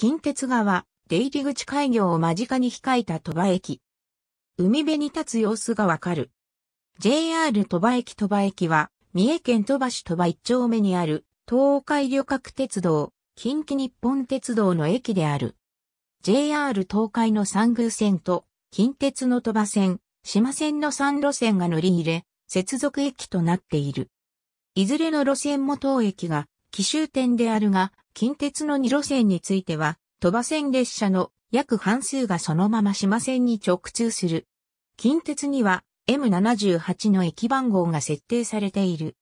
近鉄側、出入り口開業を間近に控えた鳥羽駅。海辺に立つ様子がわかる。JR 鳥羽駅鳥羽駅は、三重県鳥羽市鳥羽一丁目にある、東海旅客鉄道、近畿日本鉄道の駅である。JR 東海の三宮線と、近鉄の鳥羽線、島線の3路線が乗り入れ、接続駅となっている。いずれの路線も当駅が、奇襲点であるが、近鉄の2路線については、鳥羽線列車の約半数がそのまま島線に直通する。近鉄には M78 の駅番号が設定されている。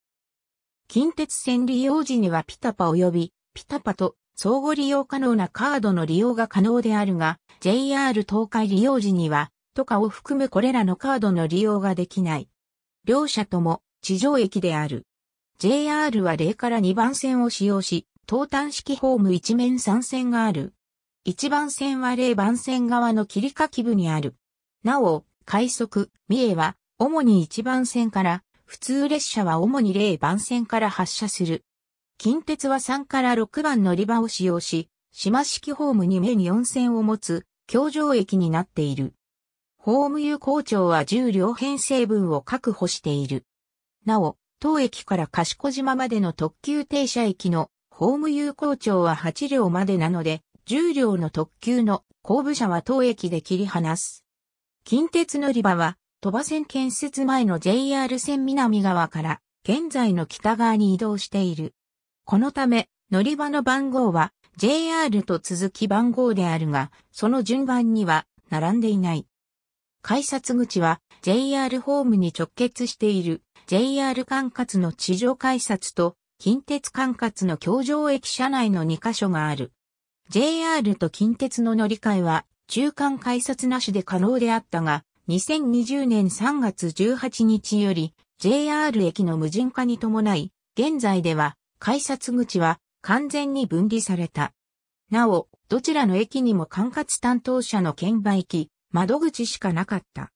近鉄線利用時にはピタパ及びピタパと相互利用可能なカードの利用が可能であるが、JR 東海利用時には、とかを含むこれらのカードの利用ができない。両者とも地上駅である。JR は0から2番線を使用し、東端式ホーム一面三線がある。一番線は0番線側の切り欠き部にある。なお、快速、三重は、主に一番線から、普通列車は主に0番線から発車する。近鉄は3から6番乗り場を使用し、島式ホームに目に4線を持つ、橋上駅になっている。ホーム有効庁は10両編成分を確保している。なお、当駅から賢島までの特急停車駅のホーム有効庁は8両までなので、10両の特急の後部車は当駅で切り離す。近鉄乗り場は、鳥羽線建設前の JR 線南側から現在の北側に移動している。このため、乗り場の番号は JR と続き番号であるが、その順番には並んでいない。改札口は JR ホームに直結している JR 管轄の地上改札と近鉄管轄の京城駅車内の2カ所がある。JR と近鉄の乗り換えは中間改札なしで可能であったが、2020年3月18日より JR 駅の無人化に伴い、現在では改札口は完全に分離された。なお、どちらの駅にも管轄担当者の券売機、窓口しかなかった。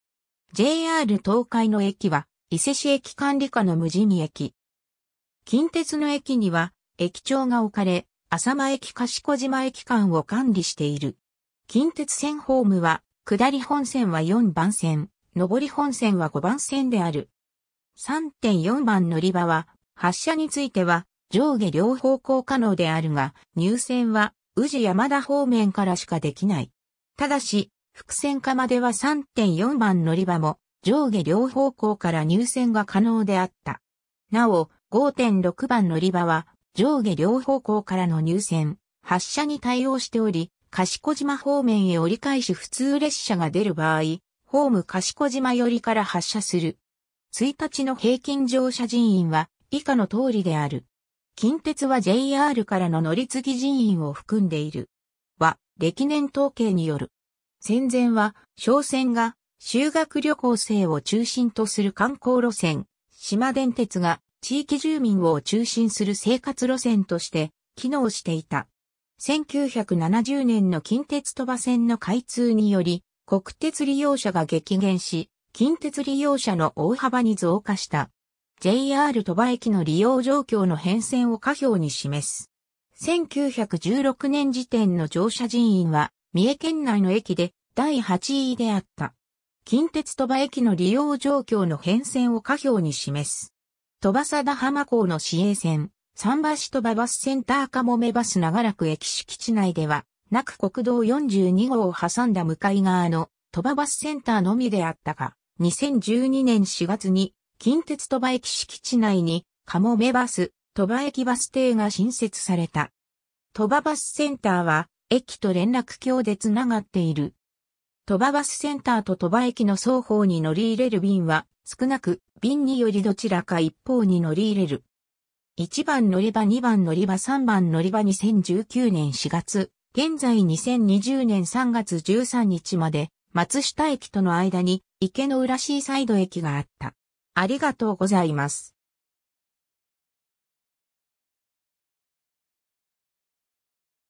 JR 東海の駅は、伊勢市駅管理課の無人駅。近鉄の駅には、駅長が置かれ、浅間駅賢島駅間を管理している。近鉄線ホームは、下り本線は4番線、上り本線は5番線である。3.4番乗り場は、発車については、上下両方向可能であるが、入線は、宇治山田方面からしかできない。ただし、伏線化までは3.4番乗り場も、上下両方向から入線が可能であった。なお、5.6番乗り場は上下両方向からの入線、発車に対応しており、賢島方面へ折り返し普通列車が出る場合、ホーム賢島寄りから発車する。1日の平均乗車人員は以下の通りである。近鉄は JR からの乗り継ぎ人員を含んでいる。は、歴年統計による。戦前は、商船が修学旅行生を中心とする観光路線、島電鉄が地域住民を中心する生活路線として機能していた。1970年の近鉄鳥羽線の開通により、国鉄利用者が激減し、近鉄利用者の大幅に増加した。JR 鳥羽駅の利用状況の変遷を下表に示す。1916年時点の乗車人員は、三重県内の駅で第8位であった。近鉄鳥羽駅の利用状況の変遷を下表に示す。鳥羽・佐田浜港の市営線、桟橋鳥羽バスセンターかもめバス長らく駅敷地内では、なく国道42号を挟んだ向かい側の鳥羽バスセンターのみであったが、2012年4月に近鉄鳥羽駅敷地内にかもめバス、鳥羽駅バス停が新設された。鳥羽バスセンターは駅と連絡橋でつながっている鳥羽バスセンターと鳥羽駅の双方に乗り入れる便は、少なく、便によりどちらか一方に乗り入れる。1番乗り場、2番乗り場、3番乗り場2019年4月、現在2020年3月13日まで、松下駅との間に池の浦シーサイド駅があった。ありがとうございます。